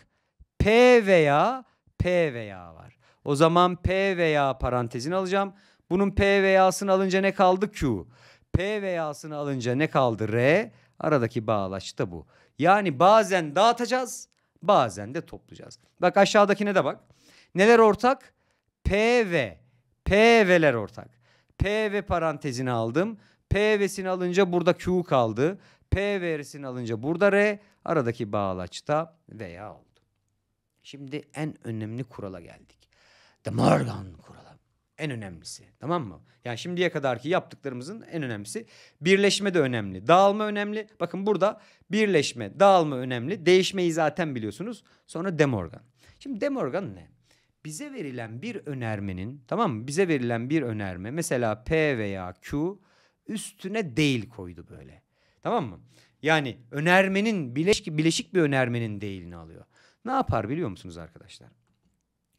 P veya P veya var. O zaman P veya parantezini alacağım. Bunun P veya'sını alınca ne kaldı? Q. P veya'sını alınca ne kaldı? R. Aradaki bağlaç da bu. Yani bazen dağıtacağız, bazen de toplayacağız. Bak aşağıdakine de bak. Neler ortak? P ve PV'ler ortak. P ve parantezini aldım. PV'sini alınca burada Q kaldı. PV'sini alınca burada R. Aradaki bağlaçta veya oldu. Şimdi en önemli kurala geldik. The Morgan kuralı en önemlisi. Tamam mı? Yani şimdiye kadarki yaptıklarımızın en önemlisi. Birleşme de önemli. Dağılma önemli. Bakın burada birleşme, dağılma önemli. Değişmeyi zaten biliyorsunuz. Sonra demorgan. Şimdi demorgan ne? Bize verilen bir önermenin tamam mı? Bize verilen bir önerme mesela P veya Q üstüne değil koydu böyle. Tamam mı? Yani önermenin bileşik, bileşik bir önermenin değilini alıyor. Ne yapar biliyor musunuz arkadaşlar?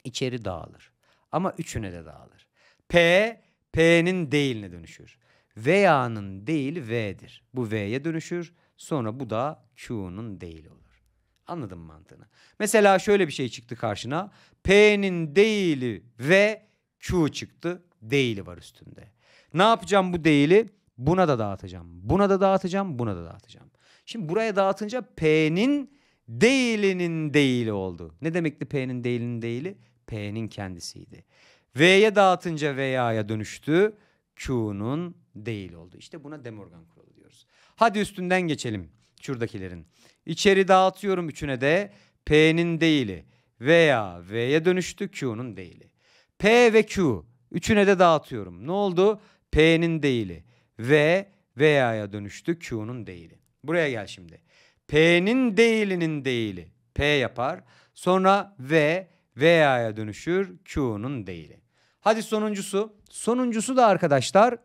İçeri dağılır. Ama üçüne de dağılır. P, P'nin değiline dönüşür. Veya'nın değil V'dir. Bu V'ye dönüşür. Sonra bu da Q'nun değil olur. Anladın mı mantığını? Mesela şöyle bir şey çıktı karşına. P'nin değili V, Q çıktı. Değili var üstünde. Ne yapacağım bu değili? Buna da dağıtacağım. Buna da dağıtacağım. Buna da dağıtacağım. Şimdi buraya dağıtınca P'nin değilinin değili oldu. Ne demekti P'nin değilinin değili? P'nin kendisiydi. V'ye dağıtınca V'aya dönüştü. Q'nun değil oldu. İşte buna De Morgan kuralı diyoruz. Hadi üstünden geçelim şuradakilerin. İçeri dağıtıyorum üçüne de P'nin değili veya V'ye dönüştü Q'nun değili. P ve Q üçüne de dağıtıyorum. Ne oldu? P'nin değili V veya'ya dönüştü Q'nun değili. Buraya gel şimdi. P'nin değilinin değili P yapar. Sonra V veya'ya dönüşür Q'nun değili. Hadi sonuncusu. Sonuncusu da arkadaşlar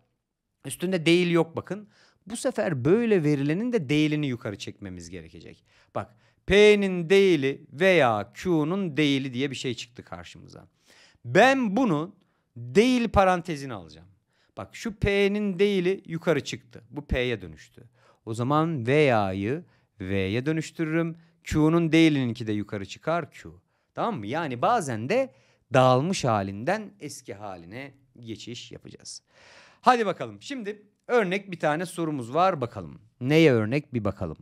üstünde değil yok bakın. Bu sefer böyle verilenin de değilini yukarı çekmemiz gerekecek. Bak P'nin değili veya Q'nun değili diye bir şey çıktı karşımıza. Ben bunun değil parantezini alacağım. Bak şu P'nin değili yukarı çıktı. Bu P'ye dönüştü. O zaman veya'yı V'ye dönüştürürüm. Q'nun değilininki de yukarı çıkar Q. Tamam mı? Yani bazen de dağılmış halinden eski haline geçiş yapacağız. Hadi bakalım. Şimdi örnek bir tane sorumuz var bakalım. Neye örnek bir bakalım.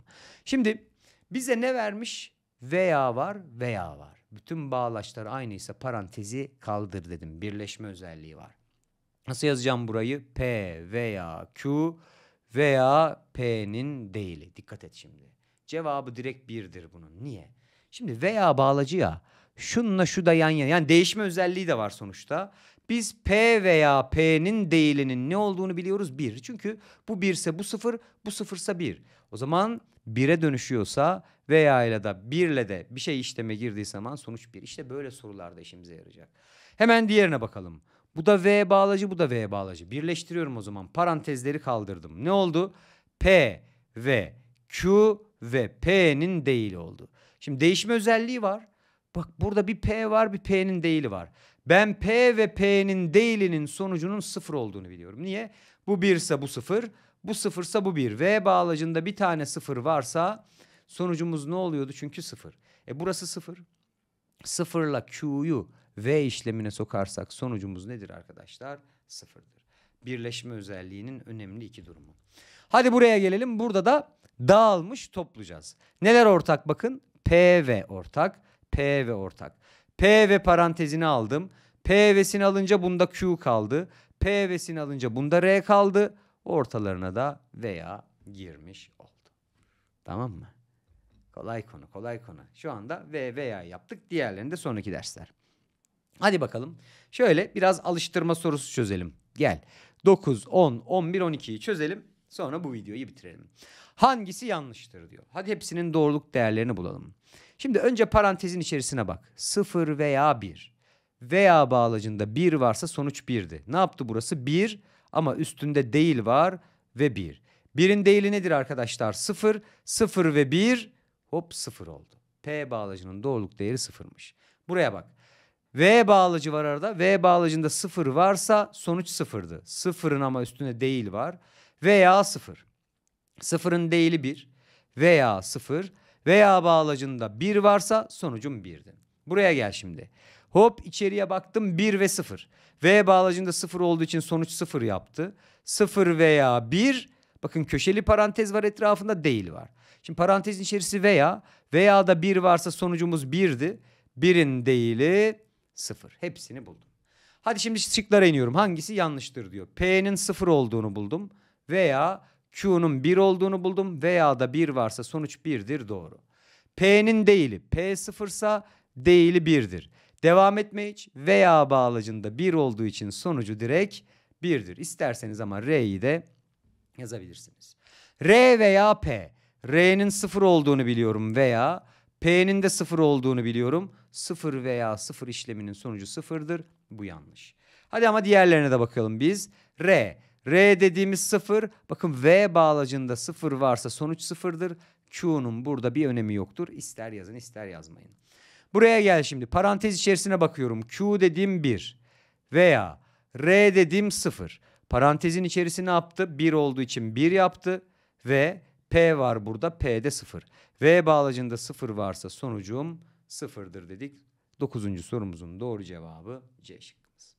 Şimdi bize ne vermiş? Veya var, veya var. Bütün bağlaçlar aynıysa parantezi kaldır dedim. Birleşme özelliği var. Nasıl yazacağım burayı? P veya Q veya P'nin değili. Dikkat et şimdi. Cevabı direkt birdir bunun. Niye? Şimdi veya bağlacı ya şunla şu da yan yana. Yani değişme özelliği de var sonuçta. Biz P veya P'nin değilinin ne olduğunu biliyoruz bir Çünkü bu birse bu sıfır bu sıfırsa bir O zaman bire dönüşüyorsa veya ile de 1 de bir şey işleme girdiği zaman sonuç bir İşte böyle sorularda işimize yarayacak. Hemen diğerine bakalım. Bu da V bağlacı, bu da V bağlacı. Birleştiriyorum o zaman. Parantezleri kaldırdım. Ne oldu? P ve Q ve P'nin değil oldu. Şimdi değişme özelliği var. Bak burada bir P var bir P'nin değili var. Ben P ve P'nin değilinin sonucunun sıfır olduğunu biliyorum. Niye? Bu birse bu sıfır, bu sıfırsa bu bir. V bağlacında bir tane sıfır varsa sonucumuz ne oluyordu? Çünkü sıfır. E burası sıfır. Sıfırla Q'yu V işlemine sokarsak sonucumuz nedir arkadaşlar? Sıfırdır. Birleşme özelliğinin önemli iki durumu. Hadi buraya gelelim. Burada da dağılmış toplayacağız. Neler ortak bakın? P ve ortak. P ve ortak. P ve parantezini aldım. P vesini alınca bunda Q kaldı. P vesini alınca bunda R kaldı. Ortalarına da veya girmiş oldu. Tamam mı? Kolay konu, kolay konu. Şu anda V veya yaptık. Diğerlerini de sonraki dersler. Hadi bakalım. Şöyle biraz alıştırma sorusu çözelim. Gel. 9, 10, 11, 12'yi çözelim. Sonra bu videoyu bitirelim. Hangisi yanlıştır diyor. Hadi hepsinin doğruluk değerlerini bulalım. Şimdi önce parantezin içerisine bak. 0 veya 1. Veya bağlacında 1 varsa sonuç 1'di. Ne yaptı burası? 1 ama üstünde değil var ve 1. Bir. 1'in değili nedir arkadaşlar? 0. 0 ve 1 hop 0 oldu. P bağlacının doğruluk değeri 0'mış. Buraya bak. V bağlacı var arada. V bağlacında 0 varsa sonuç 0'dı. 0'ın ama üstünde değil var. Veya 0. Sıfır. 0'ın değili 1 veya 0 veya bağlacında 1 varsa sonucum 1'di. Buraya gel şimdi. Hop içeriye baktım 1 ve 0. V bağlacında 0 olduğu için sonuç 0 yaptı. 0 veya 1 bakın köşeli parantez var etrafında değil var. Şimdi parantezin içerisi veya veya da 1 varsa sonucumuz 1'di. 1'in değili 0. Hepsini buldum. Hadi şimdi şıklara iniyorum. Hangisi yanlıştır diyor. P'nin 0 olduğunu buldum veya Q'nun 1 olduğunu buldum veya da 1 varsa sonuç 1'dir doğru. P'nin değili P sıfırsa değili 1'dir. Devam etme hiç veya bağlacında 1 olduğu için sonucu direkt 1'dir. İsterseniz ama R'yi de yazabilirsiniz. R veya P. R'nin 0 olduğunu biliyorum veya P'nin de 0 olduğunu biliyorum. 0 veya 0 işleminin sonucu 0'dır. Bu yanlış. Hadi ama diğerlerine de bakalım biz. R R dediğimiz sıfır. Bakın V bağlacında sıfır varsa sonuç sıfırdır. Q'nun burada bir önemi yoktur. İster yazın ister yazmayın. Buraya gel şimdi. Parantez içerisine bakıyorum. Q dediğim 1 veya R dediğim 0. Parantezin içerisine yaptı? 1 olduğu için 1 yaptı ve P var burada. P de 0. V bağlacında 0 varsa sonucum 0'dır dedik. 9. sorumuzun doğru cevabı C şıkkımız.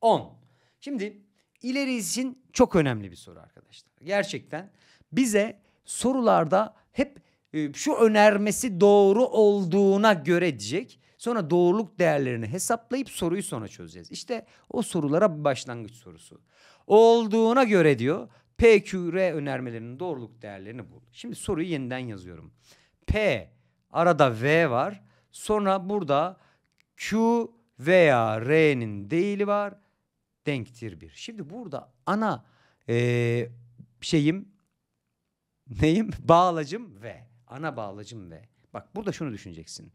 10. Şimdi ileri için çok önemli bir soru arkadaşlar. Gerçekten bize sorularda hep e, şu önermesi doğru olduğuna göre diyecek. Sonra doğruluk değerlerini hesaplayıp soruyu sonra çözeceğiz. İşte o sorulara başlangıç sorusu. Olduğuna göre diyor PQR önermelerinin doğruluk değerlerini bul. Şimdi soruyu yeniden yazıyorum. P arada V var. Sonra burada Q veya R'nin değili var denktir bir. Şimdi burada ana e, şeyim neyim? Bağlacım ve. Ana bağlacım ve. Bak burada şunu düşüneceksin.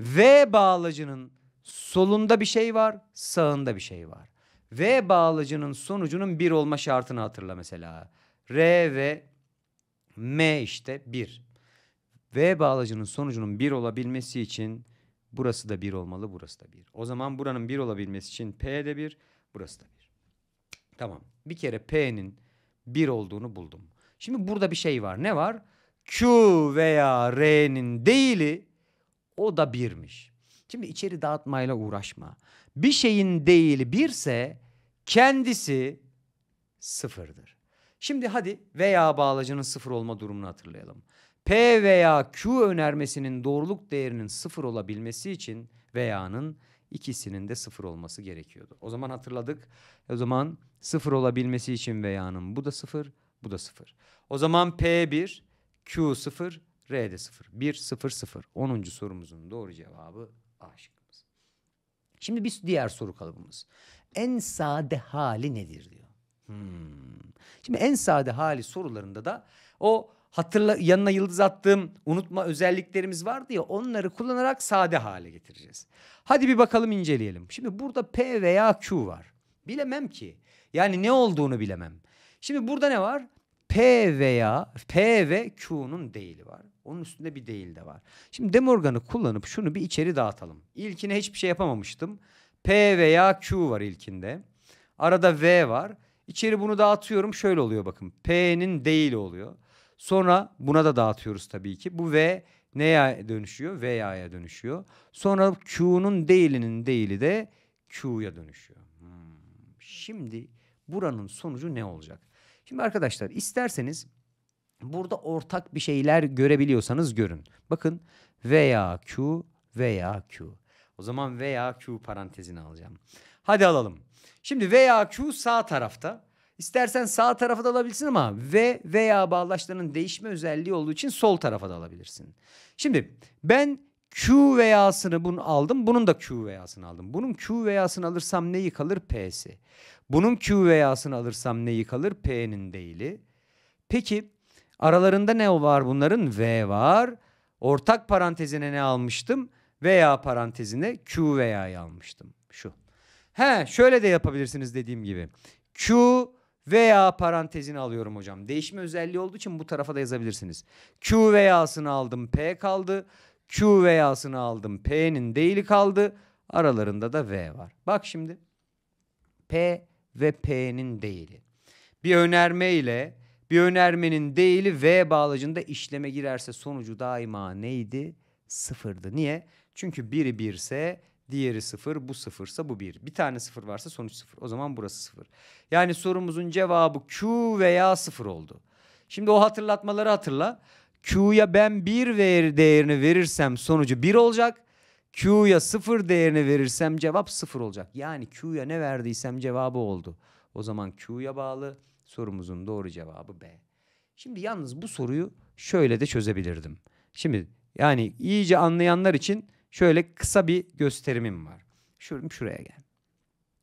V bağlacının solunda bir şey var, sağında bir şey var. V bağlacının sonucunun bir olma şartını hatırla mesela. R ve M işte bir. V bağlacının sonucunun bir olabilmesi için burası da bir olmalı, burası da bir. O zaman buranın bir olabilmesi için P de bir, Burası da bir. Tamam. Bir kere P'nin bir olduğunu buldum. Şimdi burada bir şey var. Ne var? Q veya R'nin değili o da birmiş. Şimdi içeri dağıtmayla uğraşma. Bir şeyin değili birse kendisi sıfırdır. Şimdi hadi veya bağlacının sıfır olma durumunu hatırlayalım. P veya Q önermesinin doğruluk değerinin sıfır olabilmesi için veya'nın ikisinin de sıfır olması gerekiyordu. O zaman hatırladık. O zaman sıfır olabilmesi için veyanın bu da sıfır, bu da sıfır. O zaman P1, Q0, R de sıfır. 1, 0, 0. 10. sorumuzun doğru cevabı A şıkkımız. Şimdi bir diğer soru kalıbımız. En sade hali nedir diyor. Hmm. Şimdi en sade hali sorularında da o hatırla yanına yıldız attığım unutma özelliklerimiz vardı ya onları kullanarak sade hale getireceğiz. Hadi bir bakalım inceleyelim. Şimdi burada P veya Q var. Bilemem ki. Yani ne olduğunu bilemem. Şimdi burada ne var? P veya P ve Q'nun değili var. Onun üstünde bir değil de var. Şimdi Demorgan'ı kullanıp şunu bir içeri dağıtalım. İlkine hiçbir şey yapamamıştım. P veya Q var ilkinde. Arada V var. İçeri bunu dağıtıyorum şöyle oluyor bakın. P'nin değili oluyor. Sonra buna da dağıtıyoruz tabii ki. Bu V neye dönüşüyor? V'ye dönüşüyor. Sonra Q'nun değilinin değili de Q'ya dönüşüyor. Hmm. Şimdi buranın sonucu ne olacak? Şimdi arkadaşlar isterseniz burada ortak bir şeyler görebiliyorsanız görün. Bakın veya Q veya Q. O zaman veya Q parantezini alacağım. Hadi alalım. Şimdi veya Q sağ tarafta. İstersen sağ tarafa da alabilirsin ama V veya bağlaçlarının değişme özelliği olduğu için sol tarafa da alabilirsin. Şimdi ben Q veya'sını bunu aldım. Bunun da Q veya'sını aldım. Bunun Q veya'sını alırsam neyi kalır? P'si. Bunun Q veya'sını alırsam neyi kalır? P'nin değili. Peki aralarında ne var bunların? V var. Ortak parantezine ne almıştım? Veya parantezine Q veya'yı almıştım. Şu. He şöyle de yapabilirsiniz dediğim gibi. Q veya parantezini alıyorum hocam. Değişme özelliği olduğu için bu tarafa da yazabilirsiniz. Q veya'sını aldım P kaldı. Q veya'sını aldım P'nin değili kaldı. Aralarında da V var. Bak şimdi P ve P'nin değili. Bir önerme ile bir önermenin değili V bağlacında işleme girerse sonucu daima neydi? Sıfırdı. Niye? Çünkü biri birse Diğeri sıfır. Bu sıfırsa bu bir. Bir tane sıfır varsa sonuç sıfır. O zaman burası sıfır. Yani sorumuzun cevabı Q veya sıfır oldu. Şimdi o hatırlatmaları hatırla. Q'ya ben bir ver değerini verirsem sonucu bir olacak. Q'ya sıfır değerini verirsem cevap sıfır olacak. Yani Q'ya ne verdiysem cevabı oldu. O zaman Q'ya bağlı sorumuzun doğru cevabı B. Şimdi yalnız bu soruyu şöyle de çözebilirdim. Şimdi yani iyice anlayanlar için şöyle kısa bir gösterimim var. Şur şuraya gel.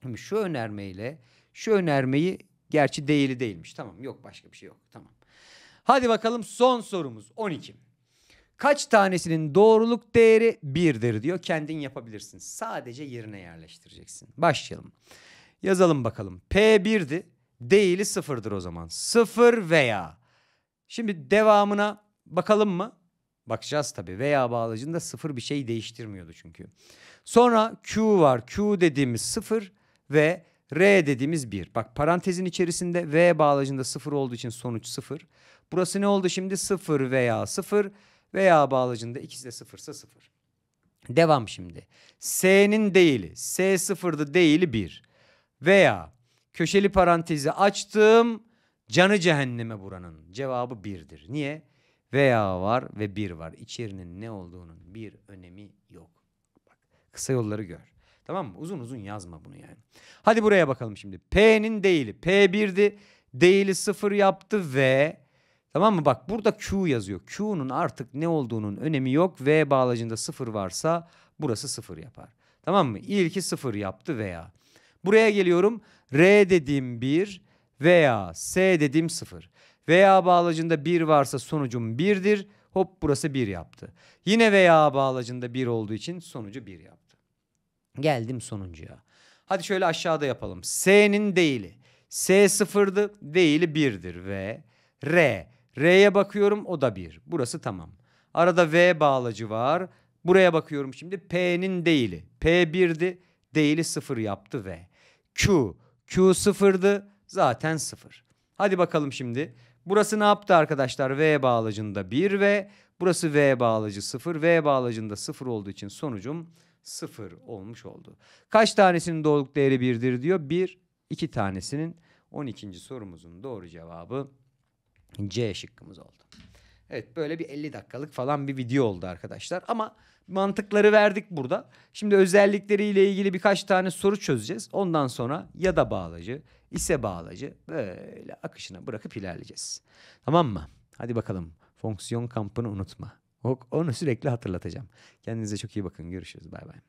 Şimdi şu önermeyle şu önermeyi gerçi değili değilmiş. Tamam yok başka bir şey yok. Tamam. Hadi bakalım son sorumuz 12. Kaç tanesinin doğruluk değeri 1'dir diyor. Kendin yapabilirsin. Sadece yerine yerleştireceksin. Başlayalım. Yazalım bakalım. P1'di. Değili 0'dır o zaman. 0 veya. Şimdi devamına bakalım mı? Bakacağız tabii. Veya bağlacında sıfır bir şey değiştirmiyordu çünkü. Sonra Q var. Q dediğimiz sıfır ve R dediğimiz bir. Bak parantezin içerisinde V bağlacında sıfır olduğu için sonuç sıfır. Burası ne oldu şimdi? Sıfır veya sıfır veya bağlacında ikisi de sıfırsa sıfır. Devam şimdi. S'nin değili. S sıfırdı değili bir. Veya köşeli parantezi açtım. Canı cehenneme buranın. Cevabı birdir. Niye? veya var ve bir var. İçerinin ne olduğunun bir önemi yok. Bak, kısa yolları gör. Tamam mı? Uzun uzun yazma bunu yani. Hadi buraya bakalım şimdi. P'nin değili P1'di. Değili 0 yaptı ve tamam mı? Bak burada Q yazıyor. Q'nun artık ne olduğunun önemi yok. V bağlacında 0 varsa burası 0 yapar. Tamam mı? İlki 0 yaptı veya. Buraya geliyorum. R dediğim 1 veya S dediğim 0. Veya bağlacında 1 varsa sonucum 1'dir. Hop burası 1 yaptı. Yine veya bağlacında 1 olduğu için sonucu 1 yaptı. Geldim sonuncuya. Hadi şöyle aşağıda yapalım. S'nin değili. S sıfırdı, değili 1'dir ve R. R'ye bakıyorum o da 1. Burası tamam. Arada V bağlacı var. Buraya bakıyorum şimdi P'nin değili. P 1'di, değili 0 yaptı ve Q. Q 0'dı, zaten 0. Hadi bakalım şimdi. Burası ne yaptı arkadaşlar? V bağlacında 1 ve burası V bağlacı 0. V bağlacında 0 olduğu için sonucum 0 olmuş oldu. Kaç tanesinin doğruluk değeri 1'dir diyor. 1, 2 tanesinin 12. sorumuzun doğru cevabı C şıkkımız oldu. Evet böyle bir 50 dakikalık falan bir video oldu arkadaşlar. Ama mantıkları verdik burada. Şimdi özellikleriyle ilgili birkaç tane soru çözeceğiz. Ondan sonra ya da bağlacı ise bağlacı böyle akışına bırakıp ilerleyeceğiz. Tamam mı? Hadi bakalım fonksiyon kampını unutma. Onu sürekli hatırlatacağım. Kendinize çok iyi bakın. Görüşürüz. Bay bay.